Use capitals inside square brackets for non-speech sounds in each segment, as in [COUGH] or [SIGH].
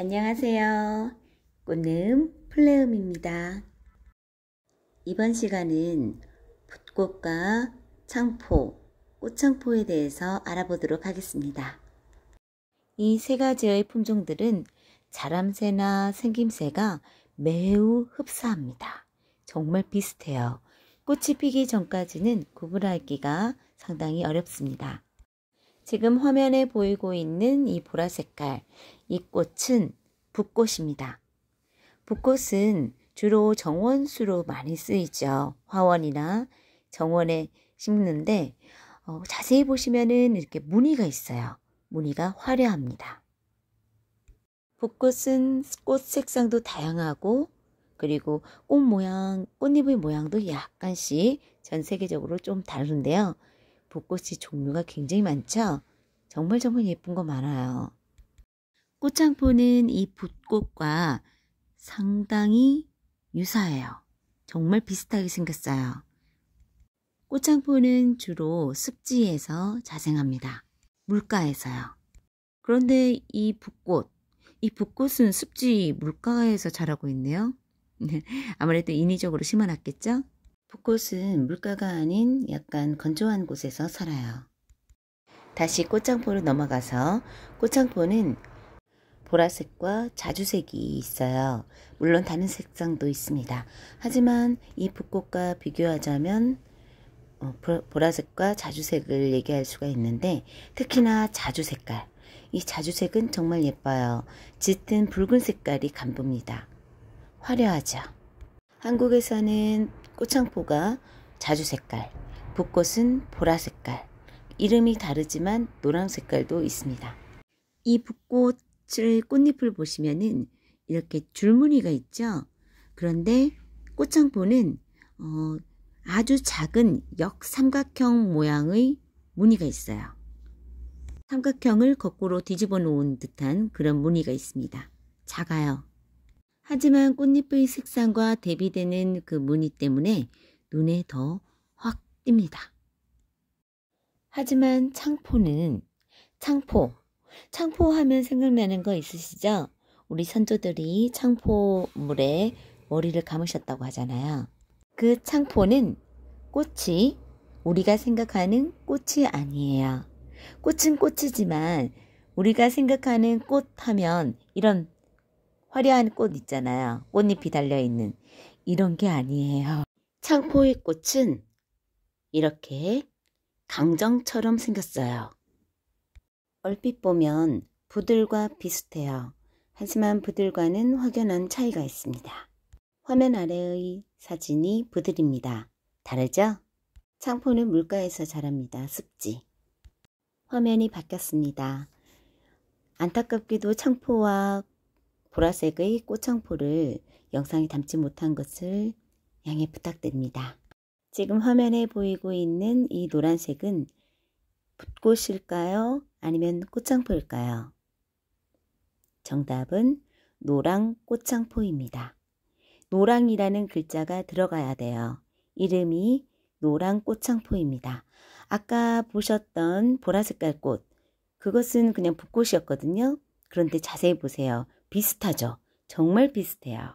안녕하세요. 꽃내음 플레음입니다. 이번 시간은 붓꽃과 창포, 꽃창포에 대해서 알아보도록 하겠습니다. 이 세 가지의 품종들은 자람새나 생김새가 매우 흡사합니다. 정말 비슷해요. 꽃이 피기 전까지는 구분하기가 상당히 어렵습니다. 지금 화면에 보이고 있는 이 보라색깔, 이 꽃은 붓꽃입니다. 붓꽃은 주로 정원수로 많이 쓰이죠. 화원이나 정원에 심는데 어, 자세히 보시면은 이렇게 무늬가 있어요. 무늬가 화려합니다. 붓꽃은 꽃 색상도 다양하고 그리고 꽃 모양, 꽃잎의 모양도 약간씩 전 세계적으로 좀 다른데요. 벚꽃이 종류가 굉장히 많죠? 정말 정말 예쁜 거 많아요. 꽃창포는이 붓꽃과 상당히 유사해요. 정말 비슷하게 생겼어요. 꽃창포는 주로 습지에서 자생합니다. 물가에서요. 그런데 이 붓꽃, 이 붓꽃은 습지 물가에서 자라고 있네요. [LAUGHS] 아무래도 인위적으로 심어놨겠죠? 벚꽃은 물가가 아닌 약간 건조한 곳에서 살아요. 다시 꽃장포로 넘어가서 꽃장포는 보라색과 자주색이 있어요. 물론 다른 색상도 있습니다. 하지만 이 붓꽃과 비교하자면 어, 보라색과 자주색을 얘기할 수가 있는데 특히나 자주 색깔. 이 자주색은 정말 예뻐요. 짙은 붉은 색깔이 감돕니다. 화려하죠. 한국에서는 꽃창포가 자주 색깔, 붓꽃은 보라 색깔, 이름이 다르지만 노랑 색깔도 있습니다. 이 붓꽃을 꽃잎을 보시면은 이렇게 줄무늬가 있죠. 그런데 꽃창포는 어, 아주 작은 역삼각형 모양의 무늬가 있어요. 삼각형을 거꾸로 뒤집어 놓은 듯한 그런 무늬가 있습니다. 작아요. 하지만 꽃잎의 색상과 대비되는 그 무늬 때문에 눈에 더 확 띕니다. 하지만 창포는 창포, 창포 하면 생각나는 거 있으시죠? 우리 선조들이 창포물에 머리를 감으셨다고 하잖아요. 그 창포는 꽃이 우리가 생각하는 꽃이 아니에요. 꽃은 꽃이지만 우리가 생각하는 꽃 하면 이런 화려한 꽃 있잖아요. 꽃잎이 달려있는 이런 게 아니에요. 창포의 꽃은 이렇게 강정처럼 생겼어요. 얼핏 보면 부들과 비슷해요. 하지만 부들과는 확연한 차이가 있습니다. 화면 아래의 사진이 부들입니다. 다르죠? 창포는 물가에서 자랍니다. 습지. 화면이 바뀌었습니다. 안타깝게도 창포와 보라색의 꽃청포를 영상에 담지 못한 것을 양해 부탁드립니다. 지금 화면에 보이고 있는 이 노란색은 붓꽃일까요? 아니면 꽃창포일까요? 정답은 노랑 꽃창포입니다. 노랑이라는 글자가 들어가야 돼요. 이름이 노랑 꽃창포입니다. 아까 보셨던 보라색깔 꽃, 그것은 그냥 붓꽃이었거든요. 그런데 자세히 보세요. 비슷하죠. 정말 비슷해요.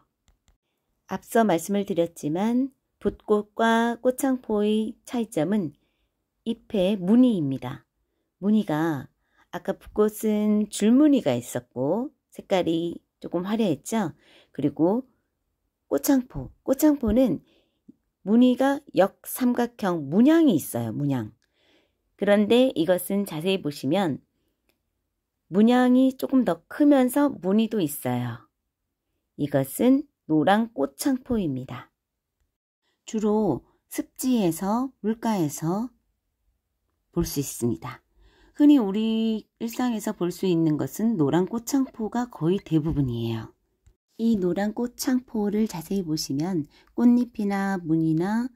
앞서 말씀을 드렸지만 붓꽃과 꽃창포의 차이점은 잎의 무늬입니다. 무늬가 아까 붓꽃은 줄무늬가 있었고 색깔이 조금 화려했죠. 그리고 꽃창포. 꽃창포는 무늬가 역삼각형 문양이 있어요. 문양. 그런데 이것은 자세히 보시면 문양이 조금 더 크면서 무늬도 있어요. 이것은 노랑 꽃창포입니다. 주로 습지에서 물가에서 볼 수 있습니다. 흔히 우리 일상에서 볼 수 있는 것은 노란 꽃창포가 거의 대부분이에요. 이 노란 꽃창포를 자세히 보시면 꽃잎이나 무늬나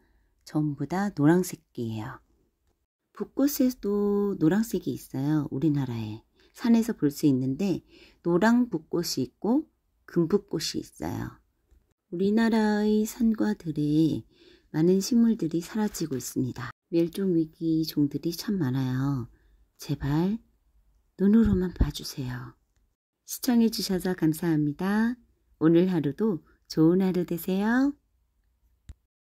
전부 다 노란색이에요. 북꽃에도 노란색이 있어요. 우리나라에. 산에서 볼 수 있는데 노랑 붓꽃이 있고 금붓꽃이 있어요. 우리나라의 산과 들에 많은 식물들이 사라지고 있습니다. 멸종위기 종들이 참 많아요. 제발 눈으로만 봐주세요. 시청해주셔서 감사합니다. 오늘 하루도 좋은 하루 되세요.